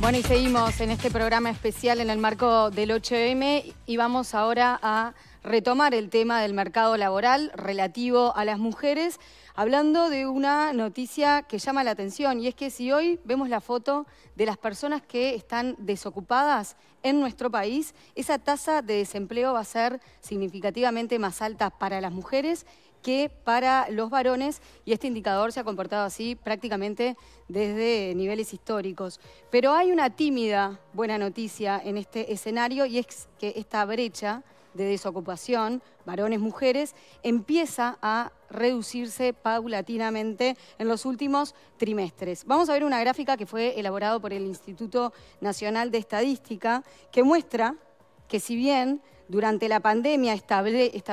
Bueno, y seguimos en este programa especial en el marco del 8M y vamos ahora a retomar el tema del mercado laboral relativo a las mujeres, hablando de una noticia que llama la atención y es que si hoy vemos la foto de las personas que están desocupadas en nuestro país, esa tasa de desempleo va a ser significativamente más alta para las mujeres que para los varones y este indicador se ha comportado así prácticamente desde niveles históricos. Pero hay una tímida buena noticia en este escenario y es que esta brecha de desocupación, varones-mujeres, empieza a reducirse paulatinamente en los últimos trimestres. Vamos a ver una gráfica que fue elaborado por el Instituto Nacional de Estadística que muestra que si bien durante la pandemia esta,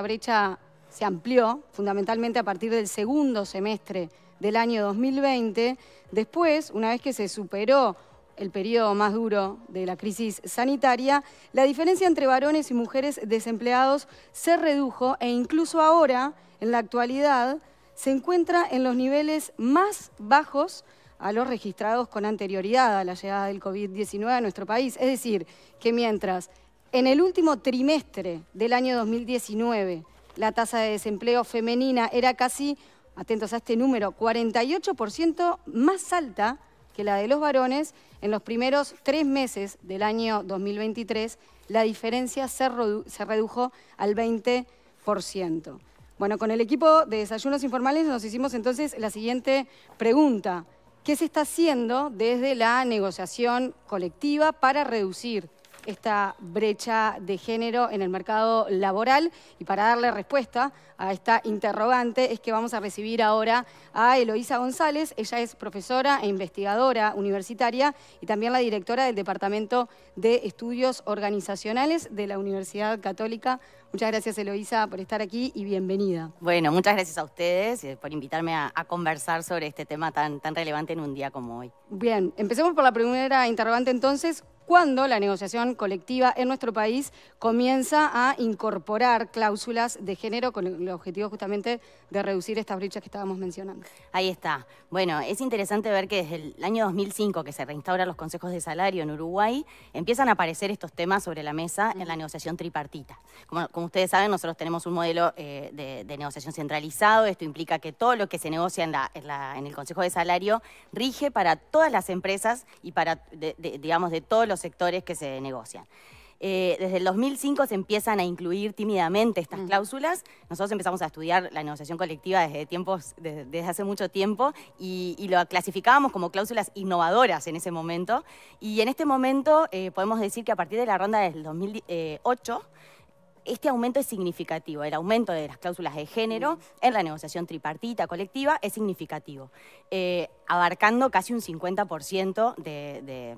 brecha se amplió fundamentalmente a partir del segundo semestre del año 2020. Después, una vez que se superó el periodo más duro de la crisis sanitaria, la diferencia entre varones y mujeres desempleados se redujo e incluso ahora, en la actualidad, se encuentra en los niveles más bajos a los registrados con anterioridad a la llegada del COVID-19 a nuestro país. Es decir, que mientras en el último trimestre del año 2019 la tasa de desempleo femenina era casi, atentos a este número, 48% más alta que la de los varones. En los primeros tres meses del año 2023, la diferencia se, redujo al 20%. Bueno, con el equipo de desayunos informales nos hicimos entonces la siguiente pregunta. ¿Qué se está haciendo desde la negociación colectiva para reducir esta brecha de género en el mercado laboral. Y para darle respuesta a esta interrogante es que vamos a recibir ahora a Eloísa González. Ella es profesora e investigadora universitaria y también la directora del Departamento de Estudios Organizacionales de la Universidad Católica. Muchas gracias, Eloísa, por estar aquí y bienvenida. Bueno, muchas gracias a ustedes eh, por invitarme a, conversar sobre este tema tan, tan relevante en un día como hoy. Bien, empecemos por la primera interrogante entonces cuando la negociación colectiva en nuestro país comienza a incorporar cláusulas de género con el objetivo justamente de reducir estas brechas que estábamos mencionando. Ahí está. Bueno, es interesante ver que desde el año 2005 que se reinstaura los consejos de salario en Uruguay, empiezan a aparecer estos temas sobre la mesa en la negociación tripartita. Como, ustedes saben, nosotros tenemos un modelo eh, de, negociación centralizado, esto implica que todo lo que se negocia en, el Consejo de Salario rige para todas las empresas y para, digamos, de todos los sectores que se negocian. Eh, desde el 2005 se empiezan a incluir tímidamente estas mm. cláusulas. Nosotros empezamos a estudiar la negociación colectiva desde, tiempos, desde, hace mucho tiempo y, lo clasificábamos como cláusulas innovadoras en ese momento. Y en este momento eh, podemos decir que a partir de la ronda del 2008 este aumento es significativo. El aumento de las cláusulas de género mm. en la negociación tripartita colectiva es significativo, eh, abarcando casi un 50% de,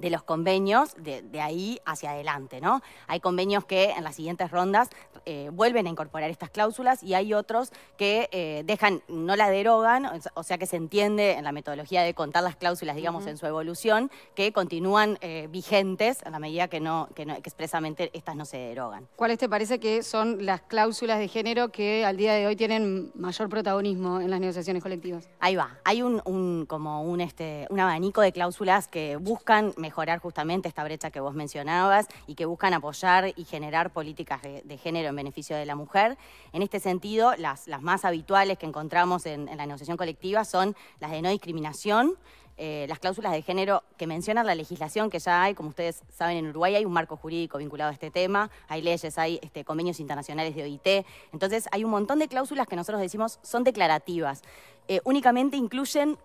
de los convenios de, ahí hacia adelante. ¿no? Hay convenios que en las siguientes rondas eh, vuelven a incorporar estas cláusulas y hay otros que eh, dejan, no la derogan, o sea que se entiende en la metodología de contar las cláusulas, digamos, en su evolución, que continúan eh, vigentes a la medida que, no, que, no, expresamente estas no se derogan. ¿Cuáles te parece que son las cláusulas de género que al día de hoy tienen mayor protagonismo en las negociaciones colectivas? Ahí va. Hay un, como un, este, un abanico de cláusulas que buscan mejorar justamente esta brecha que vos mencionabas y que buscan apoyar y generar políticas de, género en beneficio de la mujer. En este sentido, las, las más habituales que encontramos en, la negociación colectiva son las de no discriminación, eh, las cláusulas de género que mencionan la legislación que ya hay, como ustedes saben, en Uruguay hay un marco jurídico vinculado a este tema, hay leyes, hay este, convenios internacionales de OIT, entonces hay un montón de cláusulas que nosotros decimos son declarativas. Eh, únicamente incluyen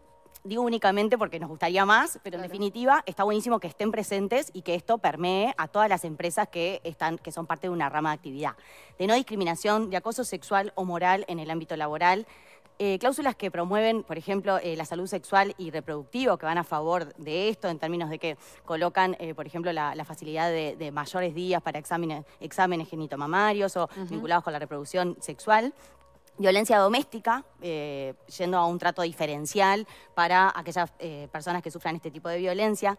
digo únicamente porque nos gustaría más, pero en definitiva está buenísimo que estén presentes y que esto permee a todas las empresas que, están, que son parte de una rama de actividad. De no discriminación, de acoso sexual o moral en el ámbito laboral, eh, cláusulas que promueven, por ejemplo, eh, la salud sexual y reproductiva, que van a favor de esto en términos de que colocan, eh, por ejemplo, la, facilidad de, mayores días para exámenes, genitomamarios o vinculados con la reproducción sexual. Violencia doméstica, eh, yendo a un trato diferencial para aquellas eh, personas que sufran este tipo de violencia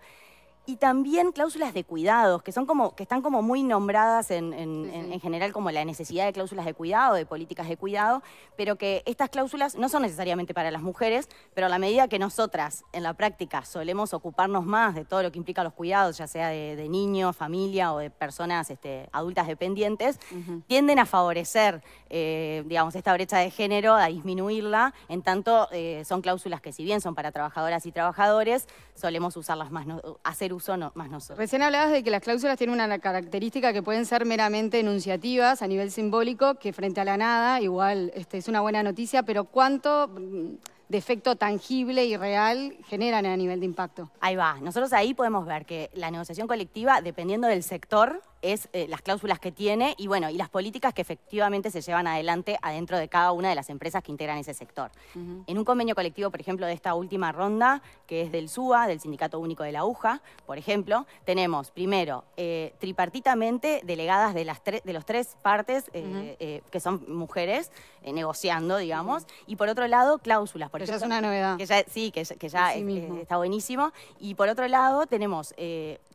y también cláusulas de cuidados, que son como, que están como muy nombradas en, general como la necesidad de cláusulas de cuidado, de políticas de cuidado, pero que estas cláusulas no son necesariamente para las mujeres, pero a la medida que nosotras en la práctica solemos ocuparnos más de todo lo que implica los cuidados, ya sea de, niños, familia o de personas este, adultas dependientes, tienden a favorecer, eh, digamos, esta brecha de género, a disminuirla, en tanto eh, son cláusulas que si bien son para trabajadoras y trabajadores, solemos usarlas más, hacer más Recién hablabas de que las cláusulas tienen una característica que pueden ser meramente enunciativas a nivel simbólico, que frente a la nada igual este, es una buena noticia, pero ¿cuánto mm, de efecto tangible y real generan a nivel de impacto? Ahí va. Nosotros ahí podemos ver que la negociación colectiva, dependiendo del sector, es eh, las cláusulas que tiene y bueno, y las políticas que efectivamente se llevan adelante adentro de cada una de las empresas que integran ese sector. En un convenio colectivo, por ejemplo, de esta última ronda, que es del SUA, del Sindicato Único de la UJA, por ejemplo, tenemos primero eh, tripartitamente delegadas de las de los tres partes eh, que son mujeres negociando, digamos, y por otro lado cláusulas. Por es una novedad. sí, que, ya está buenísimo. Y por otro lado tenemos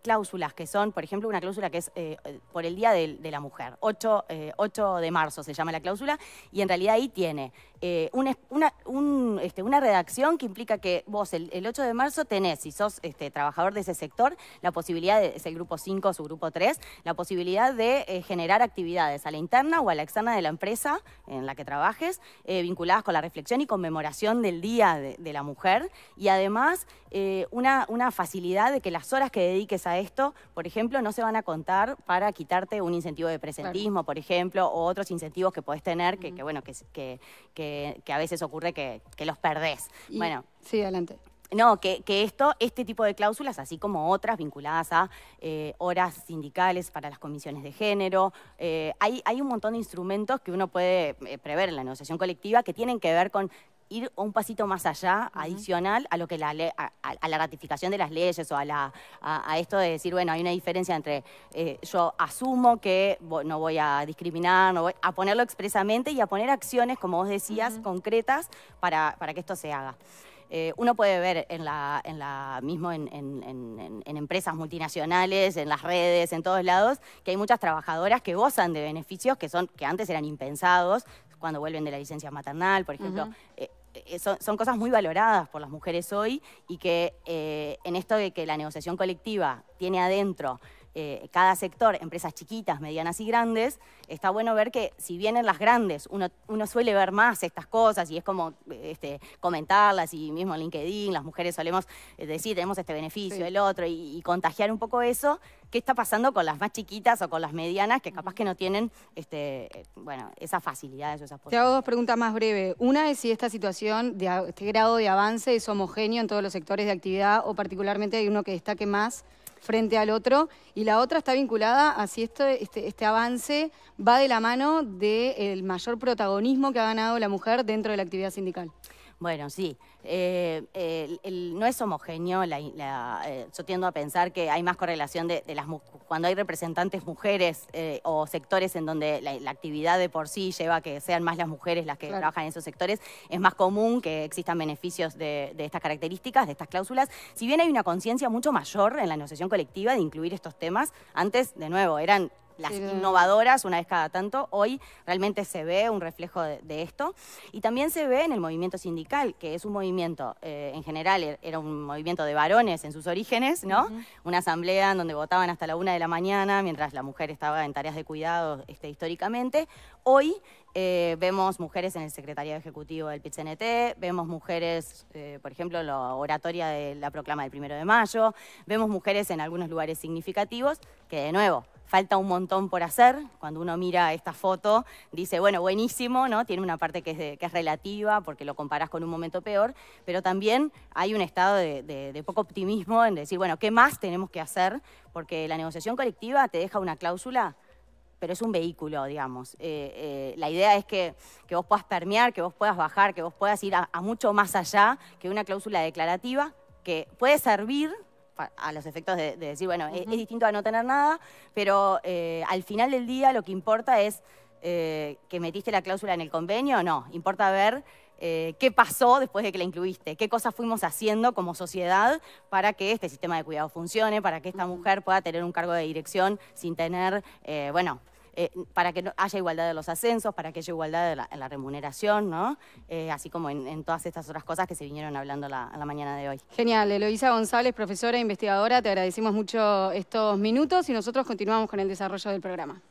cláusulas que son, por ejemplo, una cláusula que es por el Día de, la Mujer. 8, eh, de marzo se llama la cláusula y en realidad ahí tiene eh, una, este, una, redacción que implica que vos el, 8 de marzo tenés, si sos este, trabajador de ese sector, la posibilidad, de, es el grupo 5, su grupo 3, la posibilidad de eh, generar actividades a la interna o a la externa de la empresa en la que trabajes, vinculadas con la reflexión y conmemoración del Día de, la Mujer y además una, una facilidad de que las horas que dediques a esto, por ejemplo, no se van a contar para quitarte un incentivo de presentismo, por ejemplo, o otros incentivos que podés tener, que, bueno, que, que, a veces ocurre que, los perdés. bueno. Sí, adelante. No, que, esto, este tipo de cláusulas, así como otras vinculadas a eh, horas sindicales para las comisiones de género, eh, hay, hay, un montón de instrumentos que uno puede eh, prever en la negociación colectiva que tienen que ver con ir un pasito más allá, adicional a lo que la a, la ratificación de las leyes o a, la, a, esto de decir, bueno, hay una diferencia entre eh, yo asumo que no voy a discriminar, a ponerlo expresamente y a poner acciones, como vos decías, concretas para, para que esto se haga. Eh, uno puede ver en la, mismo en, empresas multinacionales, en las redes, en todos lados, que hay muchas trabajadoras que gozan de beneficios que, son, que antes eran impensados, cuando vuelven de la licencia maternal, por ejemplo. Eh, son, cosas muy valoradas por las mujeres hoy y que eh, en esto de que la negociación colectiva tiene adentro eh, cada sector, empresas chiquitas, medianas y grandes, está bueno ver que si vienen las grandes, uno, suele ver más estas cosas y es como eh, este, comentarlas y mismo en LinkedIn, las mujeres solemos eh, decir, tenemos este beneficio, el otro, y, contagiar un poco eso. ¿Qué está pasando con las más chiquitas o con las medianas que capaz que no tienen este, bueno, esas facilidades o esas posibilidades? Te hago dos preguntas más breves. Una es si esta situación, de, este grado de avance es homogéneo en todos los sectores de actividad o particularmente hay uno que destaque más frente al otro, y la otra está vinculada a si este, este, avance va de la mano del mayor protagonismo que ha ganado la mujer dentro de la actividad sindical. Bueno, sí. Eh, el, no es homogéneo. La, eh, yo tiendo a pensar que hay más correlación de, las cuando hay representantes mujeres eh, o sectores en donde la, actividad de por sí lleva a que sean más las mujeres las que trabajan en esos sectores. Es más común que existan beneficios de, de estas características, de estas cláusulas. Si bien hay una conciencia mucho mayor en la negociación colectiva de incluir estos temas, antes, de nuevo, eran las innovadoras una vez cada tanto, hoy realmente se ve un reflejo de, esto. Y también se ve en el movimiento sindical, que es un movimiento, eh, en general er, era un movimiento de varones en sus orígenes, ¿no? Una asamblea en donde votaban hasta la una de la mañana, mientras la mujer estaba en tareas de cuidado este, históricamente. Hoy eh, vemos mujeres en el secretariado ejecutivo del pit vemos mujeres, eh, por ejemplo, la oratoria de la proclama del primero de mayo, vemos mujeres en algunos lugares significativos, que de nuevo falta un montón por hacer. Cuando uno mira esta foto, dice, bueno, buenísimo, ¿no? Tiene una parte que es, relativa porque lo comparás con un momento peor, pero también hay un estado de, poco optimismo en decir, bueno, ¿qué más tenemos que hacer? Porque la negociación colectiva te deja una cláusula pero es un vehículo, digamos. Eh, eh, la idea es que, vos puedas permear, que vos puedas bajar, que vos puedas ir a mucho más allá que una cláusula declarativa que puede servir a los efectos de, decir, bueno, es, distinto a no tener nada, pero eh, al final del día lo que importa es eh, que metiste la cláusula en el convenio, o no, importa ver eh, qué pasó después de que la incluiste, qué cosas fuimos haciendo como sociedad para que este sistema de cuidado funcione, para que esta mujer pueda tener un cargo de dirección sin tener, bueno, eh, para que haya igualdad de los ascensos, para que haya igualdad de la, remuneración, ¿no? Eh, así como en, todas estas otras cosas que se vinieron hablando la, a la mañana de hoy. Genial, Eloisa González, profesora e investigadora, te agradecemos mucho estos minutos y nosotros continuamos con el desarrollo del programa.